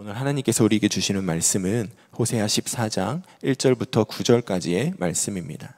오늘 하나님께서 우리에게 주시는 말씀은 호세아 14장 1절부터 9절까지의 말씀입니다.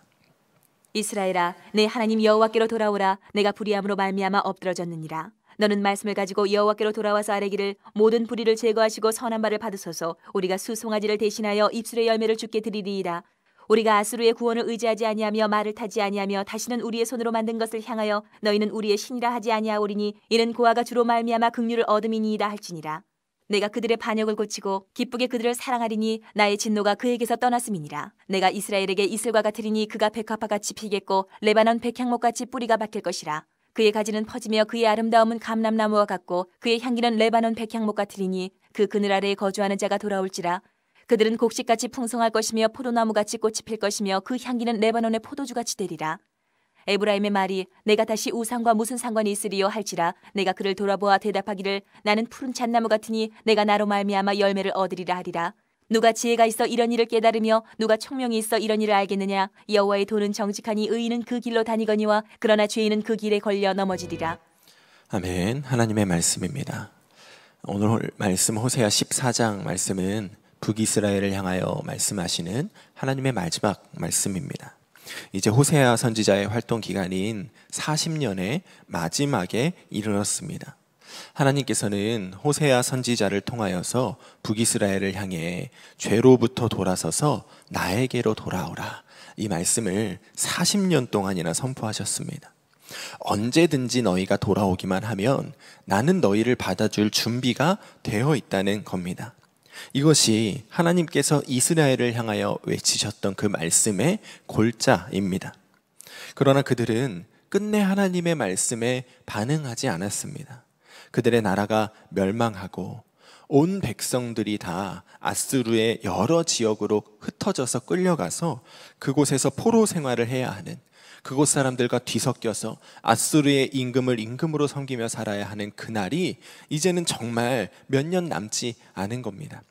이스라엘아 내 하나님 여호와께로 돌아오라 내가 불의함으로 말미암아 엎드러졌느니라 너는 말씀을 가지고 여호와께로 돌아와서 아뢰기를 모든 불의를 제거하시고 선한 말을 받으소서 우리가 수송아지를 대신하여 입술의 열매를 주께 드리리이다 우리가 아수르의 구원을 의지하지 아니하며 말을 타지 아니하며 다시는 우리의 손으로 만든 것을 향하여 너희는 우리의 신이라 하지 아니하오리니 이는 고아가 주로 말미암아 긍휼을 얻음이니이다 할지니라 내가 그들의 반역을 고치고 기쁘게 그들을 사랑하리니 나의 진노가 그에게서 떠났음이니라. 내가 이스라엘에게 이슬과 같으리니 그가 백합화같이 피겠고 레바논 백향목같이 뿌리가 박힐 것이라. 그의 가지는 퍼지며 그의 아름다움은 감람나무와 같고 그의 향기는 레바논 백향목 같으리니 그 그늘 아래에 거주하는 자가 돌아올지라. 그들은 곡식같이 풍성할 것이며 포도나무같이 꽃이 필 것이며 그 향기는 레바논의 포도주같이 되리라. 에브라임의 말이 내가 다시 우상과 무슨 상관이 있으리요 할지라 내가 그를 돌아보아 대답하기를 나는 푸른 잣나무 같으니 내가 나로 말미암아 열매를 얻으리라 하리라 누가 지혜가 있어 이런 일을 깨달으며 누가 총명이 있어 이런 일을 알겠느냐 여호와의 도는 정직하니 의인은 그 길로 다니거니와 그러나 죄인은 그 길에 걸려 넘어지리라 아멘 하나님의 말씀입니다 오늘 말씀 호세아 14장 말씀은 북이스라엘을 향하여 말씀하시는 하나님의 마지막 말씀입니다 이제 호세아 선지자의 활동 기간인 40년의 마지막에 이르렀습니다. 하나님께서는 호세아 선지자를 통하여서 북이스라엘을 향해 죄로부터 돌아서서 나에게로 돌아오라 이 말씀을 40년 동안이나 선포하셨습니다. 언제든지 너희가 돌아오기만 하면 나는 너희를 받아줄 준비가 되어 있다는 겁니다. 이것이 하나님께서 이스라엘을 향하여 외치셨던 그 말씀의 골자입니다. 그러나 그들은 끝내 하나님의 말씀에 반응하지 않았습니다. 그들의 나라가 멸망하고 온 백성들이 다 아스루의 여러 지역으로 흩어져서 끌려가서 그곳에서 포로 생활을 해야 하는 그곳 사람들과 뒤섞여서 아스루의 임금을 임금으로 섬기며 살아야 하는 그날이 이제는 정말 몇 년 남지 않은 겁니다.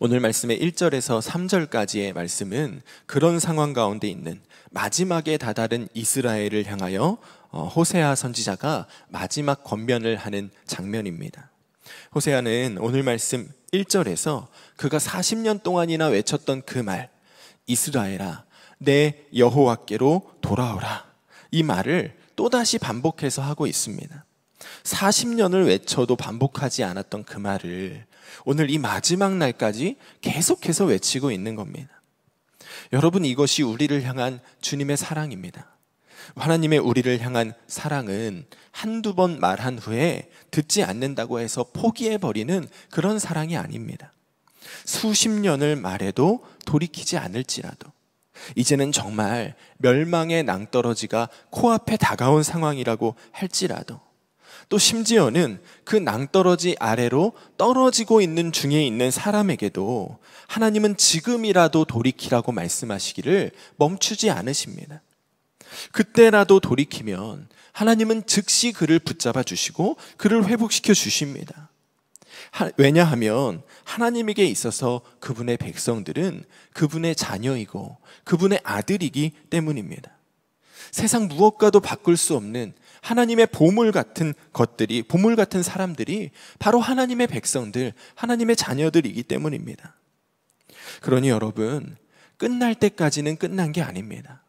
오늘 말씀의 1절에서 3절까지의 말씀은 그런 상황 가운데 있는 마지막에 다다른 이스라엘을 향하여 어, 호세아 선지자가 마지막 권면을 하는 장면입니다. 호세아는 오늘 말씀 1절에서 그가 40년 동안이나 외쳤던 그 말, 이스라엘아, 내 여호와께로 돌아오라. 이 말을 또다시 반복해서 하고 있습니다. 40년을 외쳐도 반복하지 않았던 그 말을 오늘 이 마지막 날까지 계속해서 외치고 있는 겁니다. 여러분 이것이 우리를 향한 주님의 사랑입니다. 하나님의 우리를 향한 사랑은 한두 번 말한 후에 듣지 않는다고 해서 포기해버리는 그런 사랑이 아닙니다. 수십 년을 말해도 돌이키지 않을지라도 이제는 정말 멸망의 낭떠러지가 코앞에 다가온 상황이라고 할지라도 또 심지어는 그 낭떠러지 아래로 떨어지고 있는 중에 있는 사람에게도 하나님은 지금이라도 돌이키라고 말씀하시기를 멈추지 않으십니다. 그때라도 돌이키면 하나님은 즉시 그를 붙잡아 주시고 그를 회복시켜 주십니다. 왜냐하면 하나님에게 있어서 그분의 백성들은 그분의 자녀이고 그분의 아들이기 때문입니다. 세상 무엇과도 바꿀 수 없는 하나님의 보물 같은 것들이, 보물 같은 사람들이 바로 하나님의 백성들, 하나님의 자녀들이기 때문입니다. 그러니 여러분, 끝날 때까지는 끝난 게 아닙니다.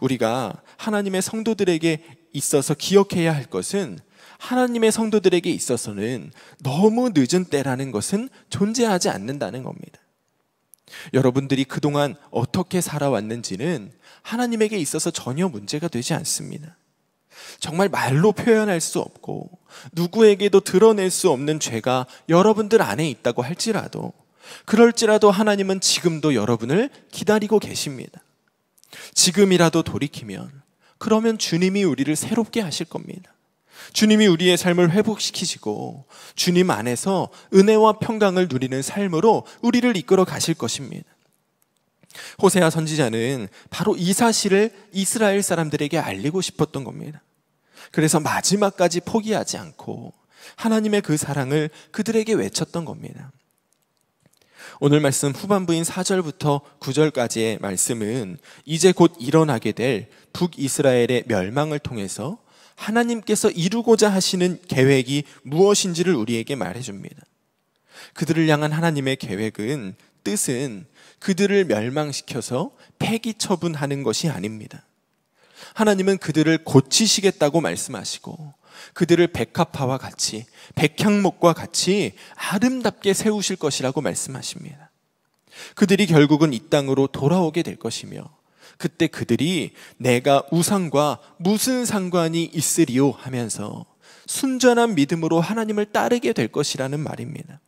우리가 하나님의 성도들에게 있어서 기억해야 할 것은 하나님의 성도들에게 있어서는 너무 늦은 때라는 것은 존재하지 않는다는 겁니다. 여러분들이 그동안 어떻게 살아왔는지는 하나님에게 있어서 전혀 문제가 되지 않습니다. 정말 말로 표현할 수 없고 누구에게도 드러낼 수 없는 죄가 여러분들 안에 있다고 할지라도 그럴지라도 하나님은 지금도 여러분을 기다리고 계십니다. 지금이라도 돌이키면 그러면 주님이 우리를 새롭게 하실 겁니다. 주님이 우리의 삶을 회복시키시고 주님 안에서 은혜와 평강을 누리는 삶으로 우리를 이끌어 가실 것입니다. 호세아 선지자는 바로 이 사실을 이스라엘 사람들에게 알리고 싶었던 겁니다. 그래서 마지막까지 포기하지 않고 하나님의 그 사랑을 그들에게 외쳤던 겁니다. 오늘 말씀 후반부인 4절부터 9절까지의 말씀은 이제 곧 일어나게 될 북이스라엘의 멸망을 통해서 하나님께서 이루고자 하시는 계획이 무엇인지를 우리에게 말해줍니다. 그들을 향한 하나님의 계획은, 뜻은 그들을 멸망시켜서 폐기 처분하는 것이 아닙니다. 하나님은 그들을 고치시겠다고 말씀하시고 그들을 백합화와 같이 백향목과 같이 아름답게 세우실 것이라고 말씀하십니다. 그들이 결국은 이 땅으로 돌아오게 될 것이며 그때 그들이 내가 우상과 무슨 상관이 있으리요 하면서 순전한 믿음으로 하나님을 따르게 될 것이라는 말입니다.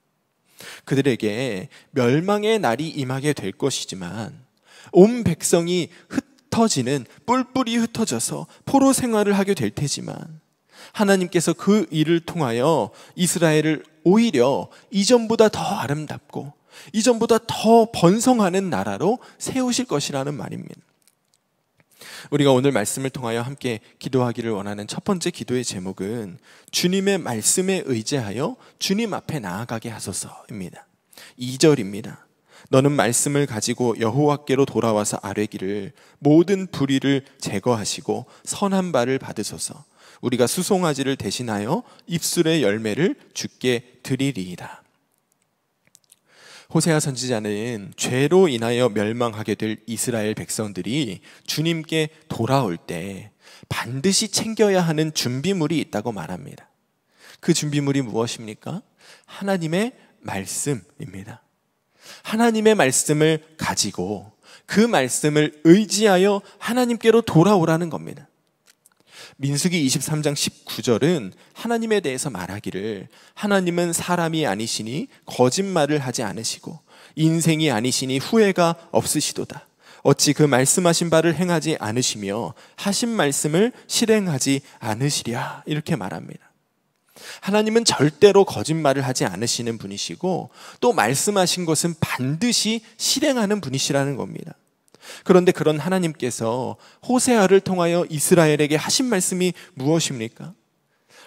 그들에게 멸망의 날이 임하게 될 것이지만 온 백성이 흩 흩어지는 뿔뿔이 흩어져서 포로 생활을 하게 될 테지만 하나님께서 그 일을 통하여 이스라엘을 오히려 이전보다 더 아름답고 이전보다 더 번성하는 나라로 세우실 것이라는 말입니다. 우리가 오늘 말씀을 통하여 함께 기도하기를 원하는 첫 번째 기도의 제목은 주님의 말씀에 의지하여 주님 앞에 나아가게 하소서입니다. 2절입니다. 너는 말씀을 가지고 여호와께로 돌아와서 아뢰기를 모든 불의를 제거하시고 선한 바를 받으소서. 우리가 수송아지를 대신하여 입술의 열매를 주께 드리리이다. 호세아 선지자는 죄로 인하여 멸망하게 될 이스라엘 백성들이 주님께 돌아올 때 반드시 챙겨야 하는 준비물이 있다고 말합니다. 그 준비물이 무엇입니까? 하나님의 말씀입니다. 하나님의 말씀을 가지고 그 말씀을 의지하여 하나님께로 돌아오라는 겁니다. 민수기 23장 19절은 하나님에 대해서 말하기를 하나님은 사람이 아니시니 거짓말을 하지 않으시고 인생이 아니시니 후회가 없으시도다. 어찌 그 말씀하신 바를 행하지 않으시며 하신 말씀을 실행하지 않으시랴 이렇게 말합니다. 하나님은 절대로 거짓말을 하지 않으시는 분이시고 또 말씀하신 것은 반드시 실행하는 분이시라는 겁니다. 그런데 그런 하나님께서 호세아를 통하여 이스라엘에게 하신 말씀이 무엇입니까?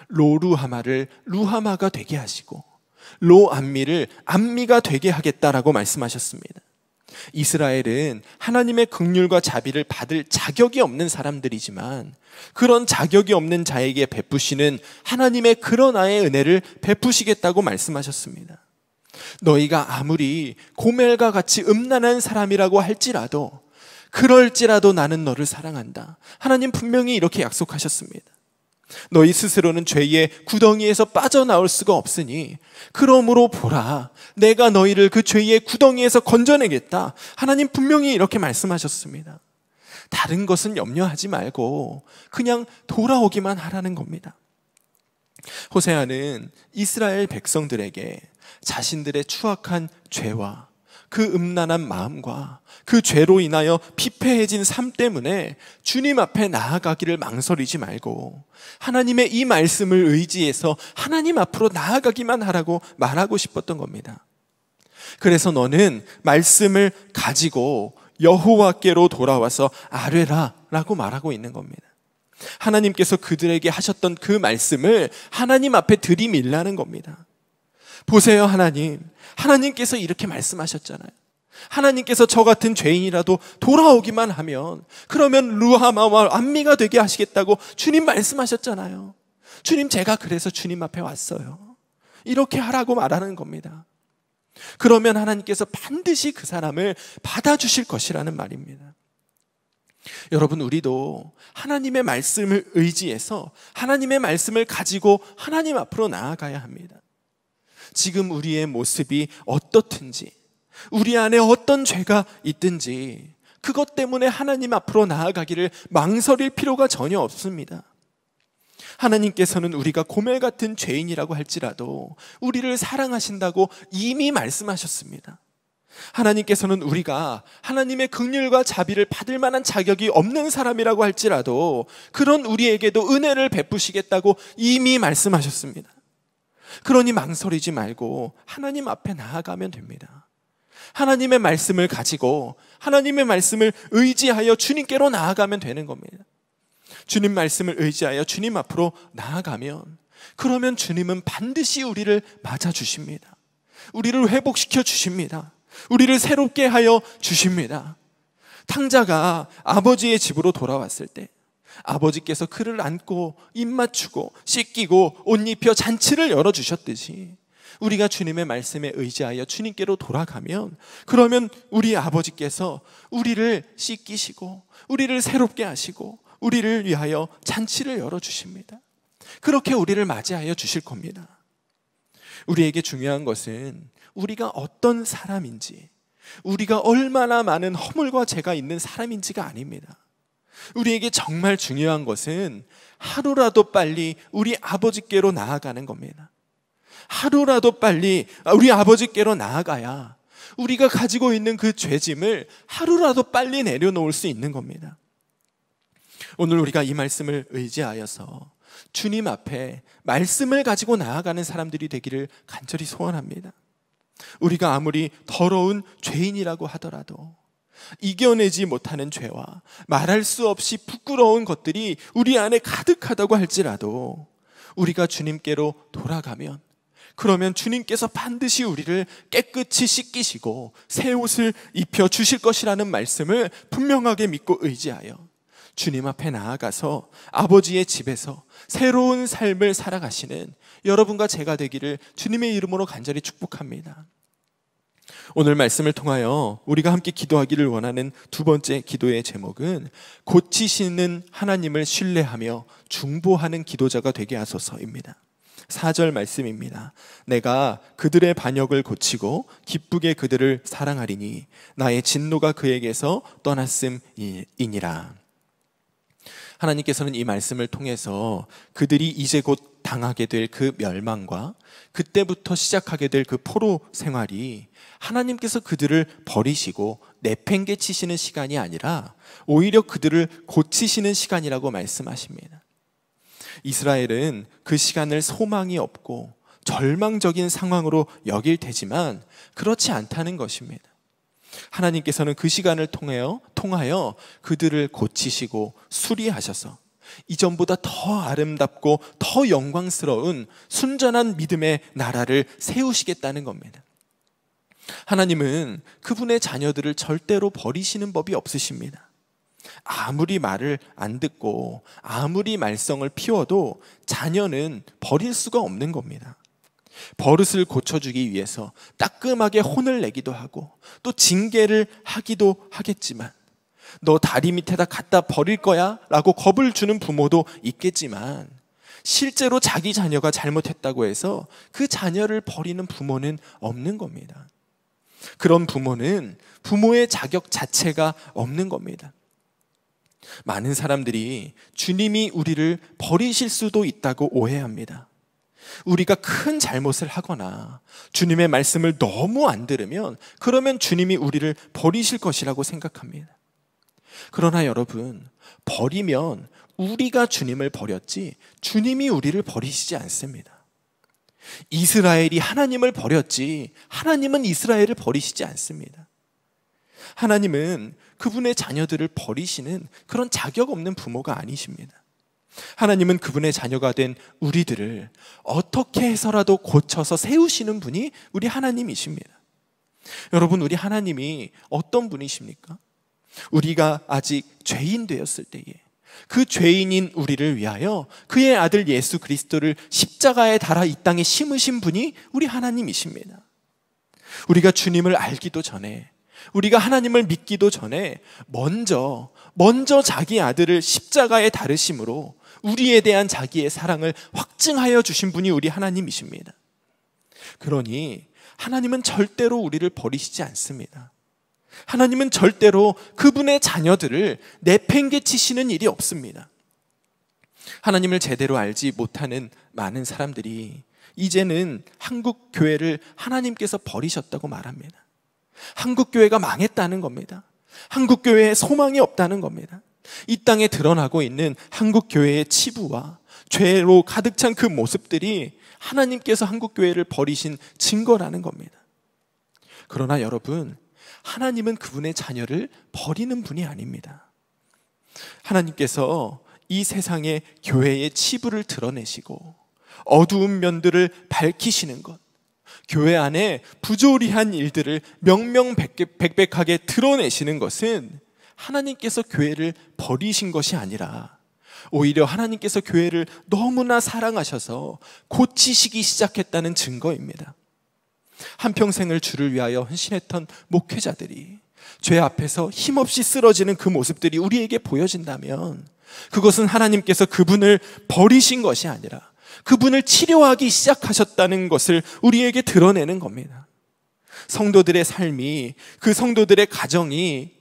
로루하마를 루하마가 되게 하시고 로암미를 암미가 되게 하겠다라고 말씀하셨습니다. 이스라엘은 하나님의 극률과 자비를 받을 자격이 없는 사람들이지만 그런 자격이 없는 자에게 베푸시는 하나님의 그런 아의 은혜를 베푸시겠다고 말씀하셨습니다. 너희가 아무리 고멜과 같이 음란한 사람이라고 할지라도 그럴지라도 나는 너를 사랑한다. 하나님 분명히 이렇게 약속하셨습니다. 너희 스스로는 죄의 구덩이에서 빠져나올 수가 없으니 그러므로 보라 내가 너희를 그 죄의 구덩이에서 건져내겠다. 하나님 분명히 이렇게 말씀하셨습니다. 다른 것은 염려하지 말고 그냥 돌아오기만 하라는 겁니다. 호세아는 이스라엘 백성들에게 자신들의 추악한 죄와 그 음란한 마음과 그 죄로 인하여 피폐해진 삶 때문에 주님 앞에 나아가기를 망설이지 말고 하나님의 이 말씀을 의지해서 하나님 앞으로 나아가기만 하라고 말하고 싶었던 겁니다. 그래서 너는 말씀을 가지고 여호와께로 돌아와서 아뢰라라고 말하고 있는 겁니다. 하나님께서 그들에게 하셨던 그 말씀을 하나님 앞에 들이밀라는 겁니다. 보세요, 하나님. 하나님께서 이렇게 말씀하셨잖아요. 하나님께서 저 같은 죄인이라도 돌아오기만 하면 그러면 루하마와 안미가 되게 하시겠다고 주님 말씀하셨잖아요. 주님 제가 그래서 주님 앞에 왔어요. 이렇게 하라고 말하는 겁니다. 그러면 하나님께서 반드시 그 사람을 받아주실 것이라는 말입니다. 여러분, 우리도 하나님의 말씀을 의지해서 하나님의 말씀을 가지고 하나님 앞으로 나아가야 합니다. 지금 우리의 모습이 어떻든지, 우리 안에 어떤 죄가 있든지, 그것 때문에 하나님 앞으로 나아가기를 망설일 필요가 전혀 없습니다. 하나님께서는 우리가 고멜 같은 죄인이라고 할지라도 우리를 사랑하신다고 이미 말씀하셨습니다. 하나님께서는 우리가 하나님의 극률과 자비를 받을 만한 자격이 없는 사람이라고 할지라도 그런 우리에게도 은혜를 베푸시겠다고 이미 말씀하셨습니다. 그러니 망설이지 말고 하나님 앞에 나아가면 됩니다. 하나님의 말씀을 가지고 하나님의 말씀을 의지하여 주님께로 나아가면 되는 겁니다. 주님 말씀을 의지하여 주님 앞으로 나아가면 그러면 주님은 반드시 우리를 맞아 주십니다. 우리를 회복시켜 주십니다. 우리를 새롭게 하여 주십니다. 탕자가 아버지의 집으로 돌아왔을 때 아버지께서 그를 안고 입 맞추고 씻기고 옷 입혀 잔치를 열어주셨듯이 우리가 주님의 말씀에 의지하여 주님께로 돌아가면 그러면 우리 아버지께서 우리를 씻기시고 우리를 새롭게 하시고 우리를 위하여 잔치를 열어주십니다. 그렇게 우리를 맞이하여 주실 겁니다. 우리에게 중요한 것은 우리가 어떤 사람인지, 우리가 얼마나 많은 허물과 죄가 있는 사람인지가 아닙니다. 우리에게 정말 중요한 것은 하루라도 빨리 우리 아버지께로 나아가는 겁니다. 하루라도 빨리 우리 아버지께로 나아가야 우리가 가지고 있는 그 죄짐을 하루라도 빨리 내려놓을 수 있는 겁니다. 오늘 우리가 이 말씀을 의지하여서 주님 앞에 말씀을 가지고 나아가는 사람들이 되기를 간절히 소원합니다. 우리가 아무리 더러운 죄인이라고 하더라도 이겨내지 못하는 죄와 말할 수 없이 부끄러운 것들이 우리 안에 가득하다고 할지라도 우리가 주님께로 돌아가면 그러면 주님께서 반드시 우리를 깨끗이 씻기시고 새 옷을 입혀 주실 것이라는 말씀을 분명하게 믿고 의지하여 주님 앞에 나아가서 아버지의 집에서 새로운 삶을 살아가시는 여러분과 제가 되기를 주님의 이름으로 간절히 축복합니다. 오늘 말씀을 통하여 우리가 함께 기도하기를 원하는 두 번째 기도의 제목은 고치시는 하나님을 신뢰하며 중보하는 기도자가 되게 하소서입니다. 4절 말씀입니다. 내가 그들의 반역을 고치고 기쁘게 그들을 사랑하리니 나의 진노가 그에게서 떠났음이니라. 하나님께서는 이 말씀을 통해서 그들이 이제 곧 당하게 될 그 멸망과 그때부터 시작하게 될 그 포로 생활이 하나님께서 그들을 버리시고 내팽개치시는 시간이 아니라 오히려 그들을 고치시는 시간이라고 말씀하십니다. 이스라엘은 그 시간을 소망이 없고 절망적인 상황으로 여길 테지만 그렇지 않다는 것입니다. 하나님께서는 그 시간을 통하여, 통하여 그들을 고치시고 수리하셔서 이전보다 더 아름답고 더 영광스러운 순전한 믿음의 나라를 세우시겠다는 겁니다. 하나님은 그분의 자녀들을 절대로 버리시는 법이 없으십니다. 아무리 말을 안 듣고 아무리 말썽을 피워도 자녀는 버릴 수가 없는 겁니다. 버릇을 고쳐주기 위해서 따끔하게 혼을 내기도 하고 또 징계를 하기도 하겠지만 너 다리 밑에다 갖다 버릴 거야? 라고 겁을 주는 부모도 있겠지만 실제로 자기 자녀가 잘못했다고 해서 그 자녀를 버리는 부모는 없는 겁니다. 그런 부모는 부모의 자격 자체가 없는 겁니다. 많은 사람들이 주님이 우리를 버리실 수도 있다고 오해합니다. 우리가 큰 잘못을 하거나 주님의 말씀을 너무 안 들으면 그러면 주님이 우리를 버리실 것이라고 생각합니다. 그러나 여러분, 버리면 우리가 주님을 버렸지 주님이 우리를 버리시지 않습니다. 이스라엘이 하나님을 버렸지 하나님은 이스라엘을 버리시지 않습니다. 하나님은 그분의 자녀들을 버리시는 그런 자격 없는 부모가 아니십니다. 하나님은 그분의 자녀가 된 우리들을 어떻게 해서라도 고쳐서 세우시는 분이 우리 하나님이십니다. 여러분, 우리 하나님이 어떤 분이십니까? 우리가 아직 죄인 되었을 때에 그 죄인인 우리를 위하여 그의 아들 예수 그리스도를 십자가에 달아 이 땅에 심으신 분이 우리 하나님이십니다. 우리가 주님을 알기도 전에 우리가 하나님을 믿기도 전에 먼저 먼저 자기 아들을 십자가에 다르심으로 우리에 대한 자기의 사랑을 확증하여 주신 분이 우리 하나님이십니다. 그러니 하나님은 절대로 우리를 버리시지 않습니다. 하나님은 절대로 그분의 자녀들을 내팽개치시는 일이 없습니다. 하나님을 제대로 알지 못하는 많은 사람들이 이제는 한국 교회를 하나님께서 버리셨다고 말합니다. 한국교회가 망했다는 겁니다. 한국교회에 소망이 없다는 겁니다. 이 땅에 드러나고 있는 한국교회의 치부와 죄로 가득 찬 그 모습들이 하나님께서 한국교회를 버리신 증거라는 겁니다. 그러나 여러분, 하나님은 그분의 자녀를 버리는 분이 아닙니다. 하나님께서 이세상에 교회의 치부를 드러내시고 어두운 면들을 밝히시는 것, 교회 안에 부조리한 일들을 명명백백하게 드러내시는 것은 하나님께서 교회를 버리신 것이 아니라 오히려 하나님께서 교회를 너무나 사랑하셔서 고치시기 시작했다는 증거입니다. 한평생을 주를 위하여 헌신했던 목회자들이 죄 앞에서 힘없이 쓰러지는 그 모습들이 우리에게 보여진다면 그것은 하나님께서 그분을 버리신 것이 아니라 그분을 치료하기 시작하셨다는 것을 우리에게 드러내는 겁니다. 성도들의 삶이 그 성도들의 가정이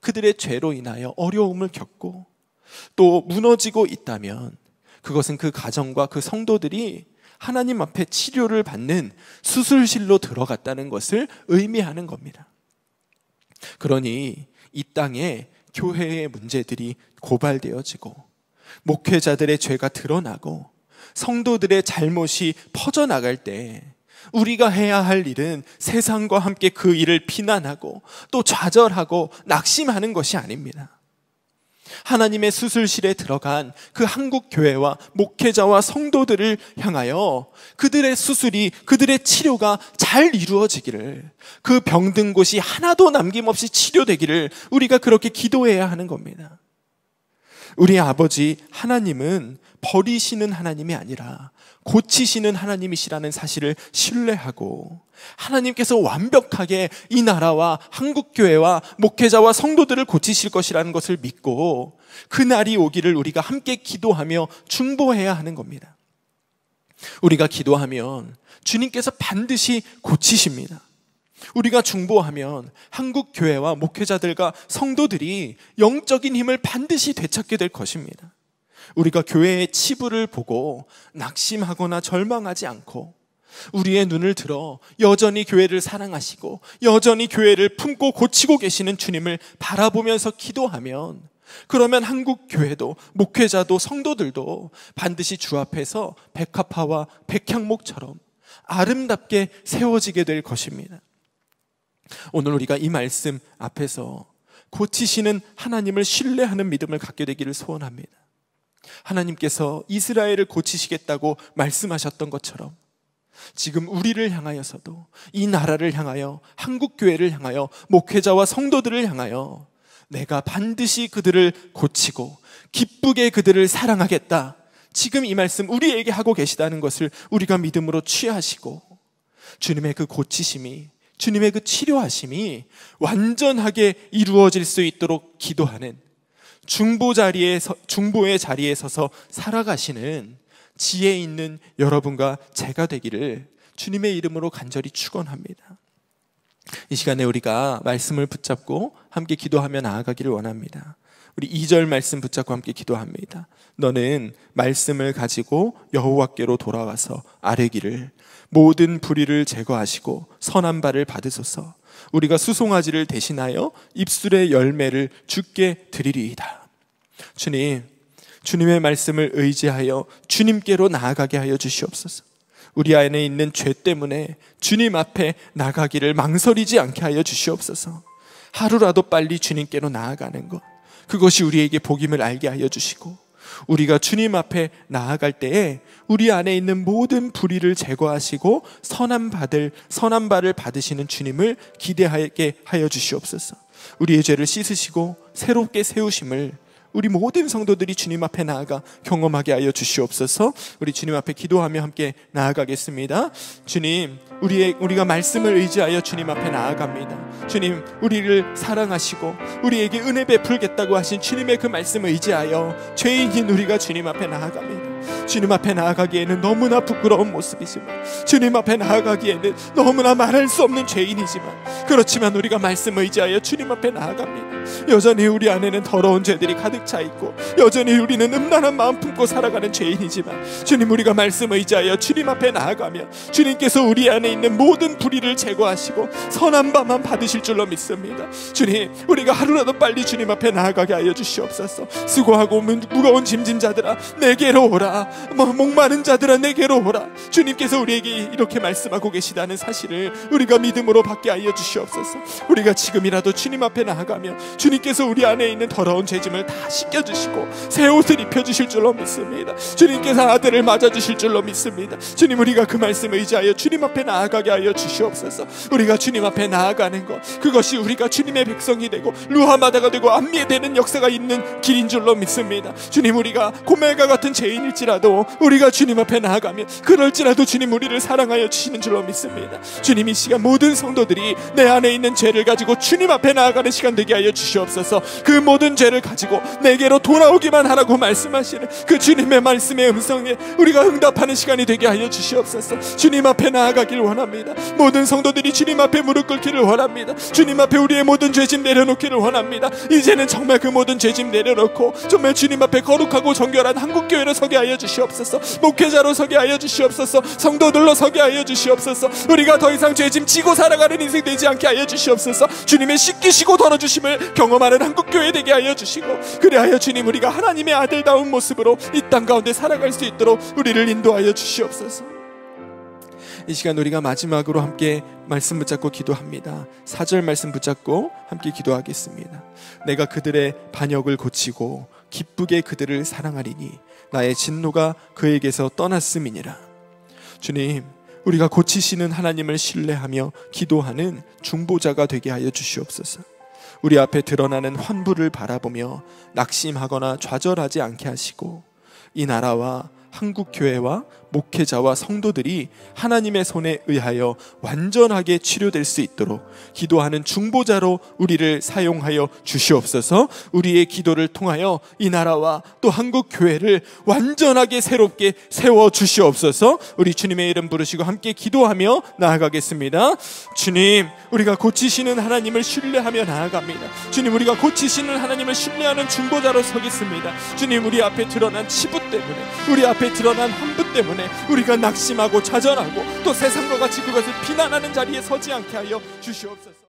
그들의 죄로 인하여 어려움을 겪고 또 무너지고 있다면 그것은 그 가정과 그 성도들이 하나님 앞에 치료를 받는 수술실로 들어갔다는 것을 의미하는 겁니다. 그러니 이 땅에 교회의 문제들이 고발되어지고 목회자들의 죄가 드러나고 성도들의 잘못이 퍼져나갈 때 우리가 해야 할 일은 세상과 함께 그 일을 비난하고 또 좌절하고 낙심하는 것이 아닙니다. 하나님의 수술실에 들어간 그 한국 교회와 목회자와 성도들을 향하여 그들의 수술이 그들의 치료가 잘 이루어지기를 그 병든 곳이 하나도 남김없이 치료되기를 우리가 그렇게 기도해야 하는 겁니다. 우리 아버지 하나님은 버리시는 하나님이 아니라 고치시는 하나님이시라는 사실을 신뢰하고 하나님께서 완벽하게 이 나라와 한국교회와 목회자와 성도들을 고치실 것이라는 것을 믿고 그날이 오기를 우리가 함께 기도하며 중보해야 하는 겁니다. 우리가 기도하면 주님께서 반드시 고치십니다. 우리가 중보하면 한국 교회와 목회자들과 성도들이 영적인 힘을 반드시 되찾게 될 것입니다. 우리가 교회의 치부를 보고 낙심하거나 절망하지 않고 우리의 눈을 들어 여전히 교회를 사랑하시고 여전히 교회를 품고 고치고 계시는 주님을 바라보면서 기도하면 그러면 한국 교회도 목회자도 성도들도 반드시 주 앞에서 백합화와 백향목처럼 아름답게 세워지게 될 것입니다. 오늘 우리가 이 말씀 앞에서 고치시는 하나님을 신뢰하는 믿음을 갖게 되기를 소원합니다. 하나님께서 이스라엘을 고치시겠다고 말씀하셨던 것처럼 지금 우리를 향하여서도 이 나라를 향하여 한국교회를 향하여 목회자와 성도들을 향하여 내가 반드시 그들을 고치고 기쁘게 그들을 사랑하겠다. 지금 이 말씀 우리에게 하고 계시다는 것을 우리가 믿음으로 취하시고 주님의 그 고치심이 주님의 그 치료하심이 완전하게 이루어질 수 있도록 기도하는 중보 자리에 서, 중보의 자리에 서서 살아가시는 지혜 있는 여러분과 제가 되기를 주님의 이름으로 간절히 축원합니다. 이 시간에 우리가 말씀을 붙잡고 함께 기도하며 나아가기를 원합니다. 우리 2절 말씀 붙잡고 함께 기도합니다. 너는 말씀을 가지고 여호와께로 돌아와서 아뢰기를 모든 불의를 제거하시고 선한 바를 받으소서. 우리가 수송아지를 대신하여 입술의 열매를 주께 드리리이다. 주님, 주님의 말씀을 의지하여 주님께로 나아가게 하여 주시옵소서. 우리 안에 있는 죄 때문에 주님 앞에 나가기를 망설이지 않게 하여 주시옵소서. 하루라도 빨리 주님께로 나아가는 것. 그것이 우리에게 복임을 알게 하여 주시고 우리가 주님 앞에 나아갈 때에 우리 안에 있는 모든 불의를 제거하시고 선한 받을 선한 바를 받으시는 주님을 기대하게 하여 주시옵소서. 우리의 죄를 씻으시고 새롭게 세우심을 우리 모든 성도들이 주님 앞에 나아가 경험하게 하여 주시옵소서. 우리 주님 앞에 기도하며 함께 나아가겠습니다. 주님, 우리의 우리가 말씀을 의지하여 주님 앞에 나아갑니다. 주님, 우리를 사랑하시고 우리에게 은혜 베풀겠다고 하신 주님의 그 말씀을 의지하여 죄인인 우리가 주님 앞에 나아갑니다. 주님 앞에 나아가기에는 너무나 부끄러운 모습이지만 주님 앞에 나아가기에는 너무나 말할 수 없는 죄인이지만 그렇지만 우리가 말씀 의지하여 주님 앞에 나아갑니다. 여전히 우리 안에는 더러운 죄들이 가득 차 있고 여전히 우리는 음란한 마음 품고 살아가는 죄인이지만 주님 우리가 말씀 의지하여 주님 앞에 나아가면 주님께서 우리 안에 있는 모든 불의를 제거하시고 선한 바만 받으실 줄로 믿습니다. 주님 우리가 하루라도 빨리 주님 앞에 나아가게 하여 주시옵소서. 수고하고 무거운 짐진자들아 내게로 오라. 뭐 목마른 자들아 내게로 오라 주님께서 우리에게 이렇게 말씀하고 계시다는 사실을 우리가 믿음으로 받게 알려 주시옵소서 우리가 지금이라도 주님 앞에 나아가면 주님께서 우리 안에 있는 더러운 죄짐을 다 씻겨 주시고 새 옷을 입혀 주실 줄로 믿습니다 주님께서 아들을 맞아 주실 줄로 믿습니다 주님 우리가 그 말씀을 의지하여 주님 앞에 나아가게 하여 주시옵소서 우리가 주님 앞에 나아가는 것 그것이 우리가 주님의 백성이 되고 루하마다가 되고 안미에 되는 역사가 있는 길인 줄로 믿습니다 주님 우리가 고멜과 같은 죄인일지 그럴지라도 우리가 주님 앞에 나아가면 그럴지라도 주님 우리를 사랑하여 주시는 줄로 믿습니다. 주님 이 시간 모든 성도들이 내 안에 있는 죄를 가지고 주님 앞에 나아가는 시간 되게 하여 주시옵소서. 그 모든 죄를 가지고 내게로 돌아오기만 하라고 말씀하시는 그 주님의 말씀의 음성에 우리가 응답하는 시간이 되게 하여 주시옵소서. 주님 앞에 나아가길 원합니다. 모든 성도들이 주님 앞에 무릎 꿇기를 원합니다. 주님 앞에 우리의 모든 죄짐 내려놓기를 원합니다. 이제는 정말 그 모든 죄짐 내려놓고 정말 주님 앞에 거룩하고 정결한 한국 교회를 서게 하여 하여 주시옵소서. 목회자로 서게 하여 주시옵소서. 성도들로 서게 하여 주시옵소서. 우리가 더 이상 죄짐 지고 살아가는 인생 되지 않게 하여 주시옵소서. 주님의 씻기시고 덜어주심을 경험하는 한국교회 되게 하여 주시고 그래하여 주님 우리가 하나님의 아들다운 모습으로 이 땅 가운데 살아갈 수 있도록 우리를 인도하여 주시옵소서. 이 시간 우리가 마지막으로 함께 말씀 붙잡고 기도합니다. 사절 말씀 붙잡고 함께 기도하겠습니다. 내가 그들의 반역을 고치고 기쁘게 그들을 사랑하리니 나의 진노가 그에게서 떠났음이니라. 주님, 우리가 고치시는 하나님을 신뢰하며 기도하는 중보자가 되게 하여 주시옵소서. 우리 앞에 드러나는 환부를 바라보며 낙심하거나 좌절하지 않게 하시고 이 나라와 한국교회와 목회자와 성도들이 하나님의 손에 의하여 완전하게 치료될 수 있도록 기도하는 중보자로 우리를 사용하여 주시옵소서 우리의 기도를 통하여 이 나라와 또 한국 교회를 완전하게 새롭게 세워 주시옵소서 우리 주님의 이름 부르시고 함께 기도하며 나아가겠습니다 주님 우리가 고치시는 하나님을 신뢰하며 나아갑니다 주님 우리가 고치시는 하나님을 신뢰하는 중보자로 서겠습니다 주님 우리 앞에 드러난 치부 때문에 우리 앞에 드러난 환부 때문에 우리가 낙심하고 좌절하고 또 세상과 같이 그것을 비난하는 자리에 서지 않게 하여 주시옵소서.